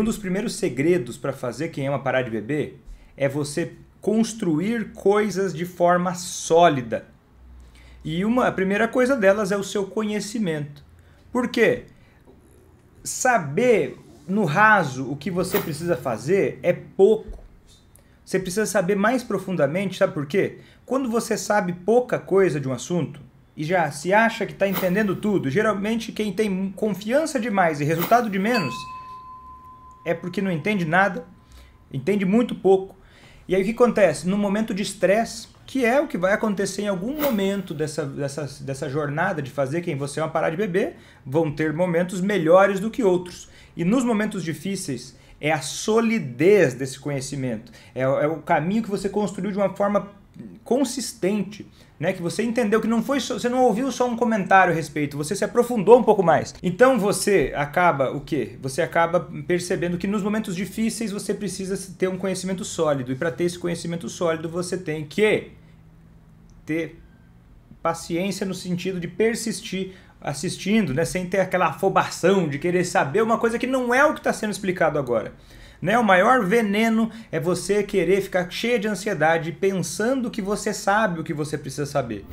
Um dos primeiros segredos para fazer quem ama parar de beber é você construir coisas de forma sólida. E uma, a primeira coisa delas é o seu conhecimento. Por quê? Saber no raso o que você precisa fazer é pouco. Você precisa saber mais profundamente, sabe por quê? Quando você sabe pouca coisa de um assunto e já se acha que está entendendo tudo, geralmente quem tem confiança demais e resultado de menos é porque não entende nada, entende muito pouco. E aí o que acontece? No momento de estresse, que é o que vai acontecer em algum momento dessa, dessa, dessa jornada de fazer quem você é uma parar de beber, vão ter momentos melhores do que outros. E nos momentos difíceis, é a solidez desse conhecimento, é, é o caminho que você construiu de uma forma consistente, né? Que você entendeu que não foi só, você não ouviu só um comentário a respeito, você se aprofundou um pouco mais. Então você acaba o quê? Você acaba percebendo que nos momentos difíceis você precisa ter um conhecimento sólido e para ter esse conhecimento sólido você tem que ter paciência no sentido de persistir assistindo, né, sem ter aquela afobação de querer saber uma coisa que não é o que está sendo explicado agora. Né? O maior veneno é você querer ficar cheio de ansiedade pensando que você sabe o que você precisa saber.